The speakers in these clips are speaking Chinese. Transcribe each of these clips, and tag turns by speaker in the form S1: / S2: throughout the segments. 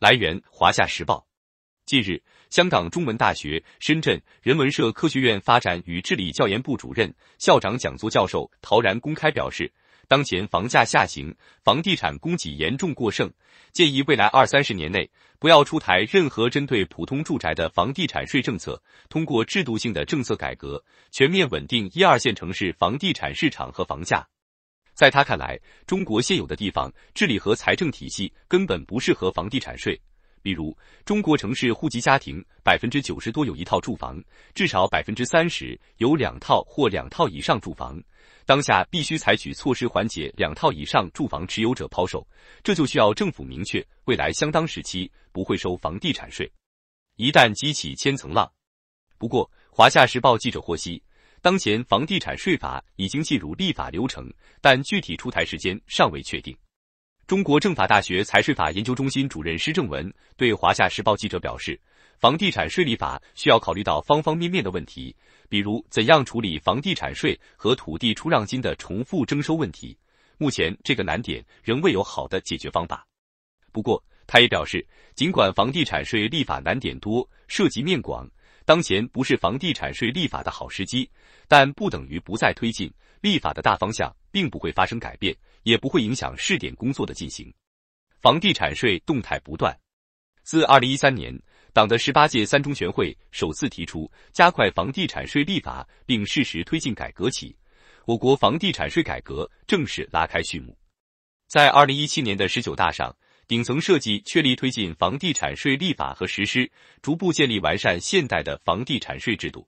S1: 来源：华夏时报。近日，香港中文大学深圳人文社科学院发展与治理教研部主任、校长讲座教授陶然公开表示，当前房价下行，房地产供给严重过剩，建议未来二三十年内不要出台任何针对普通住宅的房地产税政策，通过制度性的政策改革，全面稳定一二线城市房地产市场和房价。在他看来，中国现有的地方治理和财政体系根本不适合房地产税。比如，中国城市户籍家庭百分之九十多有一套住房，至少百分之三十有两套或两套以上住房。当下必须采取措施缓解两套以上住房持有者抛售，这就需要政府明确未来相当时期不会收房地产税，一旦激起千层浪。不过，华夏时报记者获悉。当前房地产税法已经进入立法流程，但具体出台时间尚未确定。中国政法大学财税法研究中心主任施正文对《华夏时报》记者表示，房地产税立法需要考虑到方方面面的问题，比如怎样处理房地产税和土地出让金的重复征收问题。目前这个难点仍未有好的解决方法。不过，他也表示，尽管房地产税立法难点多，涉及面广。当前不是房地产税立法的好时机，但不等于不再推进立法的大方向，并不会发生改变，也不会影响试点工作的进行。房地产税动态不断。自二零一三年党的十八届三中全会首次提出加快房地产税立法并适时推进改革起，我国房地产税改革正式拉开序幕。在二零一七年的十九大上。顶层设计确立推进房地产税立法和实施，逐步建立完善现代的房地产税制度。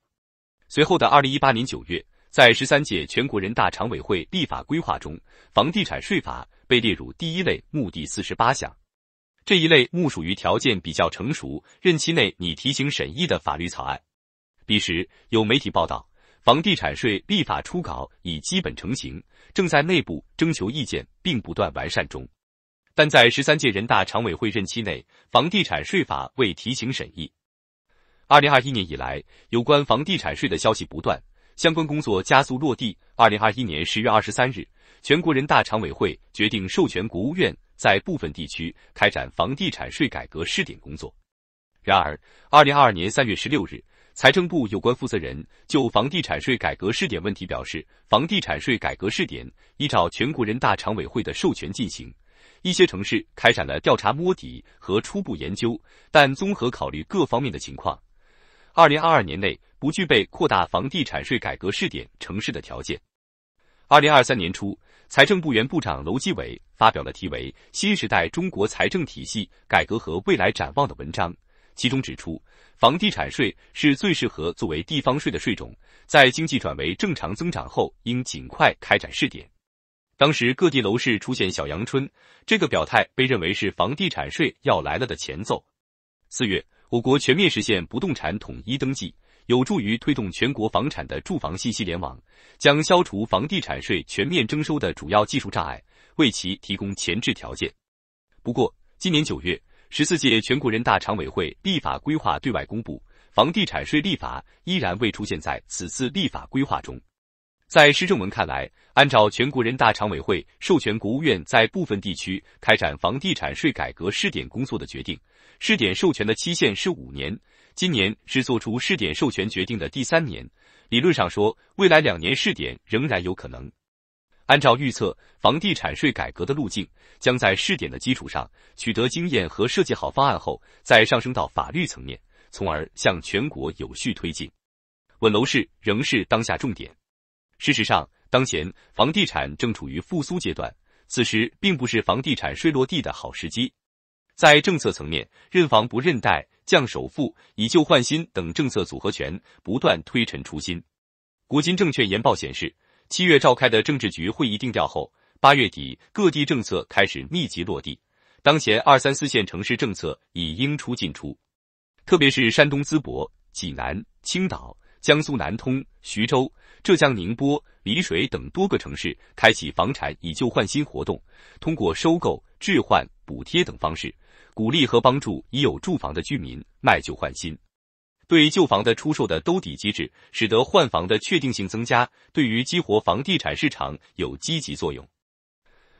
S1: 随后的二零一八年九月，在十三届全国人大常委会立法规划中，房地产税法被列入第一类目第四十八项。这一类目属于条件比较成熟、任期内拟提请审议的法律草案。彼时有媒体报道，房地产税立法初稿已基本成型，正在内部征求意见，并不断完善中。但在十三届人大常委会任期内，房地产税法未提请审议。二零二一年以来，有关房地产税的消息不断，相关工作加速落地。二零二一年十月二十三日，全国人大常委会决定授权国务院在部分地区开展房地产税改革试点工作。然而，二零二二年三月十六日，财政部有关负责人就房地产税改革试点问题表示，房地产税改革试点依照全国人大常委会的授权进行。一些城市开展了调查摸底和初步研究，但综合考虑各方面的情况，二零二二年内不具备扩大房地产税改革试点城市的条件。二零二三年初，财政部原部长楼继伟发表了题为《新时代中国财政体系改革和未来展望》的文章，其中指出，房地产税是最适合作为地方税的税种，在经济转为正常增长后，应尽快开展试点。当时各地楼市出现“小阳春”，这个表态被认为是房地产税要来了的前奏。四月，我国全面实现不动产统一登记，有助于推动全国房产的住房信息联网，将消除房地产税全面征收的主要技术障碍，为其提供前置条件。不过，今年九月，十四届全国人大常委会立法规划对外公布，房地产税立法依然未出现在此次立法规划中。在施正文看来，按照全国人大常委会授权国务院在部分地区开展房地产税改革试点工作的决定，试点授权的期限是五年。今年是作出试点授权决定的第三年，理论上说，未来两年试点仍然有可能。按照预测，房地产税改革的路径将在试点的基础上取得经验和设计好方案后，再上升到法律层面，从而向全国有序推进。稳楼市仍是当下重点。事实上，当前房地产正处于复苏阶段，此时并不是房地产税落地的好时机。在政策层面，认房不认贷、降首付、以旧换新等政策组合拳不断推陈出新。国金证券研报显示，七月召开的政治局会议定调后，八月底各地政策开始密集落地。当前二三四线城市政策已应出尽出，特别是山东淄博、济南、青岛、江苏南通。徐州、浙江宁波、丽水等多个城市开启房产以旧换新活动，通过收购、置换、补贴等方式，鼓励和帮助已有住房的居民卖旧换新。对旧房的出售的兜底机制，使得换房的确定性增加，对于激活房地产市场有积极作用。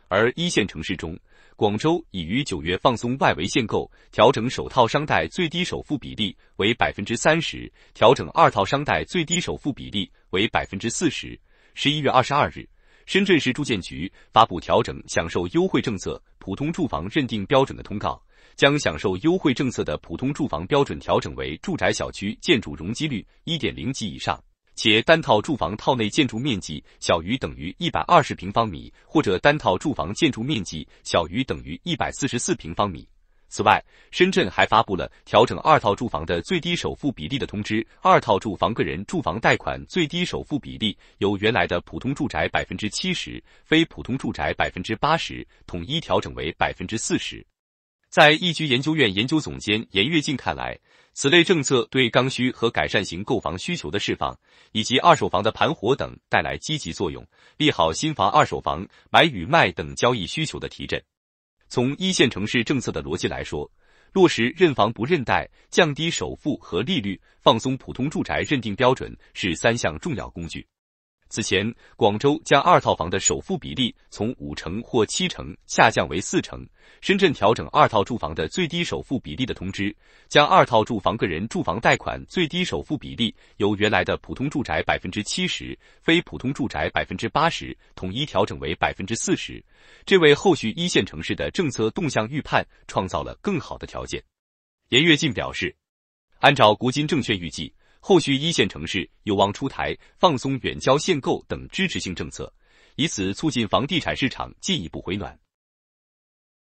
S1: 而一线城市中，广州已于九月放松外围限购，调整首套商贷最低首付比例为百分之三十，调整二套商贷最低首付比例为百分之四十。十一月二十二日，深圳市住建局发布调整享受优惠政策普通住房认定标准的通告，将享受优惠政策的普通住房标准调整为住宅小区建筑容积率一点零及以上。且单套住房套内建筑面积小于等于一百二十平方米，或者单套住房建筑面积小于等于一百四十四平方米。此外，深圳还发布了调整二套住房的最低首付比例的通知，二套住房个人住房贷款最低首付比例由原来的普通住宅百分之七十、非普通住宅百分之八十，统一调整为百分之四十。在易居研究院研究总监严跃进看来，此类政策对刚需和改善型购房需求的释放，以及二手房的盘活等带来积极作用，利好新房、二手房买与卖等交易需求的提振。从一线城市政策的逻辑来说，落实认房不认贷、降低首付和利率、放松普通住宅认定标准是三项重要工具。此前，广州将二套房的首付比例从五成或七成下降为四成。深圳调整二套住房的最低首付比例的通知，将二套住房个人住房贷款最低首付比例由原来的普通住宅百分之七十、非普通住宅百分之八十，统一调整为百分之四十。这为后续一线城市的政策动向预判创造了更好的条件。严跃进表示，按照国金证券预计。后续一线城市有望出台放松远郊限购等支持性政策，以此促进房地产市场进一步回暖。